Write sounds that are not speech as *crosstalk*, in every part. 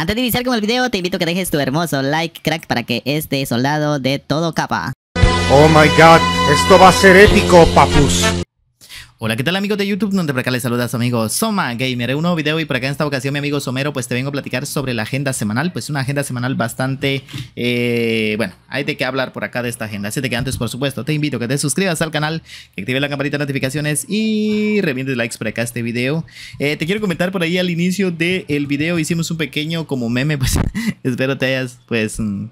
Antes de iniciar con el video, te invito a que dejes tu hermoso like, crack, para que este soldado de todo capa. Oh my god, esto va a ser épico, papus. Hola, ¿qué tal amigos de YouTube? Donde por acá les saluda su amigo Soma Gamer. Un nuevo video y por acá en esta ocasión mi amigo Somero pues te vengo a platicar sobre la agenda semanal. Pues una agenda semanal bastante, eh, bueno, hay de qué hablar por acá de esta agenda. Así que antes, por supuesto, te invito a que te suscribas al canal, que actives la campanita de notificaciones y revientes likes por acá este video. Eh, te quiero comentar por ahí al inicio del el video hicimos un pequeño como meme, pues *laughs* espero te hayas pues... Mm,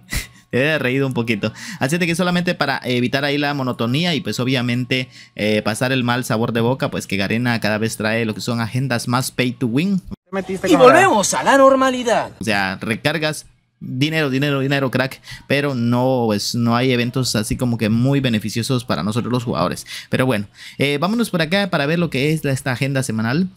he reído un poquito. Así de que solamente para evitar ahí la monotonía y pues obviamente eh, pasar el mal sabor de boca, pues que Garena cada vez trae lo que son agendas más pay to win. Y volvemos a la normalidad. O sea, recargas dinero, dinero, dinero, crack. Pero no, pues, no hay eventos así como que muy beneficiosos para nosotros los jugadores. Pero bueno, eh, vámonos por acá para ver lo que es esta agenda semanal.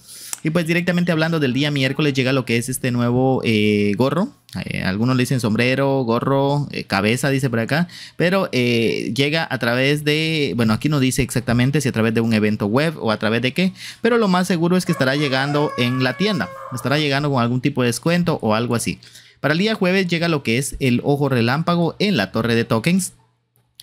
Y pues directamente hablando del día miércoles llega lo que es este nuevo eh, gorro. Eh, algunos le dicen sombrero, gorro, cabeza, dice por acá. Pero llega a través de, bueno, aquí no dice exactamente si a través de un evento web o a través de qué. Pero lo más seguro es que estará llegando en la tienda. Estará llegando con algún tipo de descuento o algo así. Para el día jueves llega lo que es el ojo relámpago en la torre de tokens.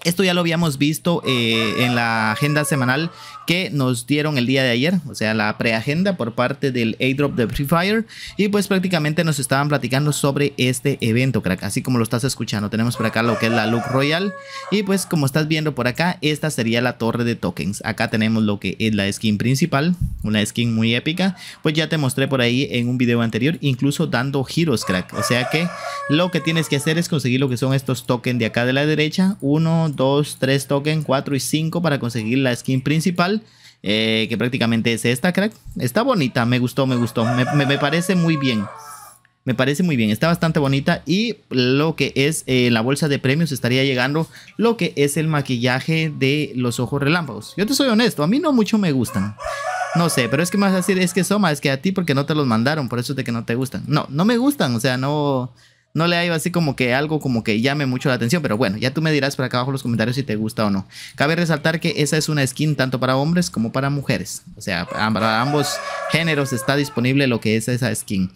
Esto ya lo habíamos visto eh, en la agenda semanal que nos dieron el día de ayer, o sea, la preagenda por parte del airdrop de Free Fire. Y pues prácticamente nos estaban platicando sobre este evento, crack. Así como lo estás escuchando, tenemos por acá lo que es la Look Royal. Y pues como estás viendo por acá, esta sería la torre de tokens. Acá tenemos lo que es la skin principal, una skin muy épica. Pues ya te mostré por ahí en un video anterior, incluso dando giros, crack. O sea que lo que tienes que hacer es conseguir lo que son estos tokens de acá de la derecha. 1, 2, 3 tokens, 4 y 5 para conseguir la skin principal. Eh, que prácticamente es esta, crack. Está bonita, me gustó, me gustó. Me, parece muy bien. Me parece muy bien, está bastante bonita. Y lo que es eh, la bolsa de premios estaría llegando lo que es el maquillaje de los ojos relámpagos. Yo te soy honesto, a mí no mucho me gustan. No sé, pero es que más decir es que Soma, es que a ti porque no te los mandaron, por eso es de que no te gustan. No, no me gustan, o sea, no no le ha ido así como que algo como que llame mucho la atención, pero bueno, ya tú me dirás por acá abajo en los comentarios si te gusta o no. Cabe resaltar que esa es una skin tanto para hombres como para mujeres, o sea, para ambos géneros está disponible lo que es esa skin.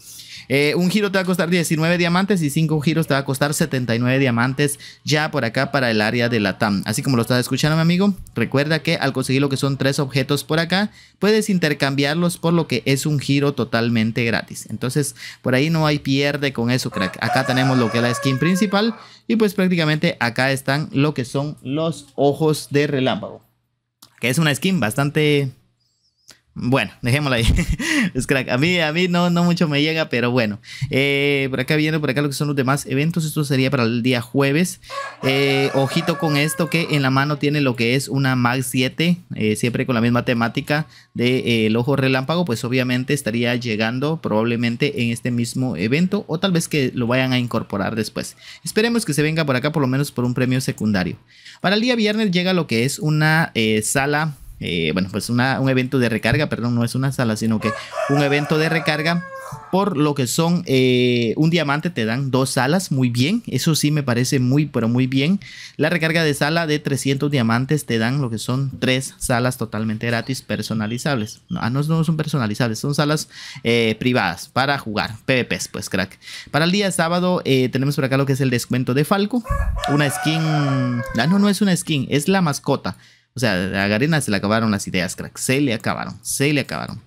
Eh, un giro te va a costar 19 diamantes y 5 giros te va a costar 79 diamantes ya por acá para el área de la TAM. Así como lo estás escuchando, mi amigo, recuerda que al conseguir lo que son 3 objetos por acá, puedes intercambiarlos por lo que es un giro totalmente gratis. Entonces, por ahí no hay pierde con eso, crack. Acá tenemos lo que es la skin principal y pues prácticamente acá están lo que son los ojos de relámpago. Que es una skin bastante bueno, dejémosla ahí. *laughs* A mí, a mí no, no mucho me llega, pero bueno. Eh, por acá viene, por acá lo que son los demás eventos. Esto sería para el día jueves. Eh, ojito con esto que en la mano tiene lo que es una Mag 7, eh, siempre con la misma temática del de, ojo relámpago. Pues obviamente estaría llegando probablemente en este mismo evento o tal vez que lo vayan a incorporar después. Esperemos que se venga por acá por lo menos por un premio secundario. Para el día viernes llega lo que es una sala eh, bueno, pues un evento de recarga, perdón, no es una sala, sino que un evento de recarga. Por lo que son eh, un diamante te dan dos salas, muy bien, eso sí me parece muy, pero muy bien. La recarga de sala de 300 diamantes te dan lo que son tres salas totalmente gratis personalizables. No, ah, no, no son personalizables, son salas eh, privadas para jugar, PvPs, pues crack. Para el día sábado tenemos por acá lo que es el descuento de Falco, una skin, ah, no, no es una skin, es la mascota. O sea, a Garena se le acabaron las ideas, crack. Se le acabaron, se le acabaron.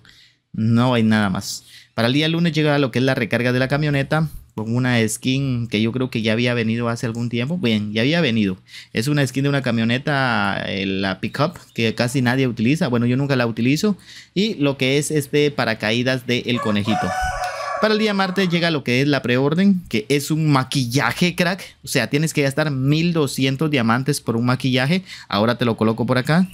No hay nada más. Para el día lunes llega lo que es la recarga de la camioneta con una skin que yo creo que ya había venido hace algún tiempo. Bien, ya había venido. Es una skin de una camioneta, eh, la pickup, que casi nadie utiliza. Bueno, yo nunca la utilizo. Y lo que es este paracaídas del el conejito. Para el día martes llega lo que es la preorden, que es un maquillaje crack. O sea, tienes que gastar 1200 diamantes por un maquillaje. Ahora te lo coloco por acá.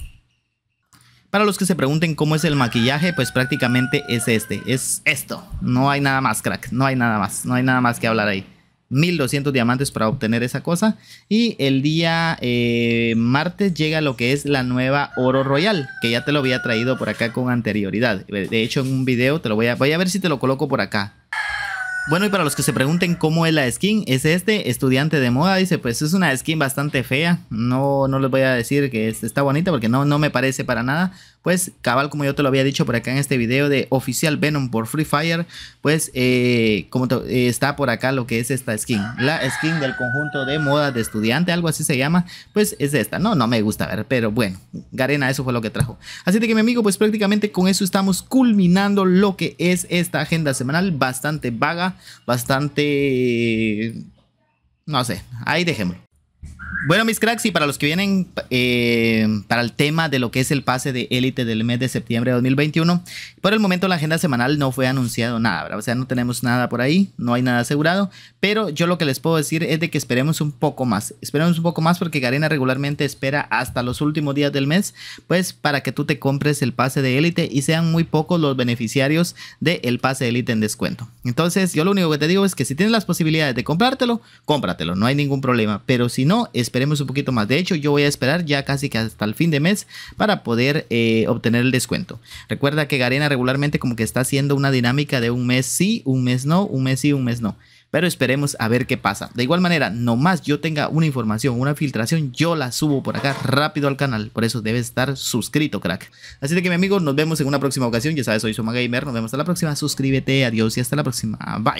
Para los que se pregunten cómo es el maquillaje, pues prácticamente es este, es esto. No hay nada más, crack. No hay nada más, no hay nada más que hablar ahí. 1200 diamantes para obtener esa cosa. Y el día eh, martes llega lo que es la nueva Oro Royal, que ya te lo había traído por acá con anterioridad. De hecho, en un video te lo voy a, voy a ver si te lo coloco por acá. Bueno, y para los que se pregunten cómo es la skin, es este estudiante de moda. Dice, pues es una skin bastante fea. No, no les voy a decir que está bonita porque no, no me parece para nada pues cabal como yo te lo había dicho por acá en este video de oficial Venom por Free Fire, pues eh, como eh, está por acá lo que es esta skin, la skin del conjunto de moda de estudiante, algo así se llama, pues es esta, no, no me gusta ver, pero bueno, Garena eso fue lo que trajo. Así que mi amigo, pues prácticamente con eso estamos culminando lo que es esta agenda semanal, bastante vaga, bastante, no sé, ahí dejémoslo. Bueno, mis cracks, y para los que vienen eh, para el tema de lo que es el pase de élite del mes de septiembre de 2021, por el momento la agenda semanal no fue anunciado nada, O sea, no tenemos nada por ahí, no hay nada asegurado, pero yo lo que les puedo decir es de que esperemos un poco más. Esperemos un poco más porque Garena regularmente espera hasta los últimos días del mes, pues para que tú te compres el pase de élite y sean muy pocos los beneficiarios del el pase de élite en descuento. Entonces, yo lo único que te digo es que si tienes las posibilidades de comprártelo, cómpratelo, no hay ningún problema, pero si no, esperemos un poquito más. De hecho, yo voy a esperar ya casi que hasta el fin de mes para poder eh, obtener el descuento. Recuerda que Garena regularmente como que está haciendo una dinámica de un mes sí, un mes no, un mes sí, un mes no pero esperemos a ver qué pasa. De igual manera, nomás yo tenga una información, una filtración, yo la subo por acá rápido al canal. Por eso debes estar suscrito, crack. Así que, mi amigo, nos vemos en una próxima ocasión. Ya sabes, soy Soma Gamer. Nos vemos hasta la próxima. Suscríbete, adiós y hasta la próxima. Bye.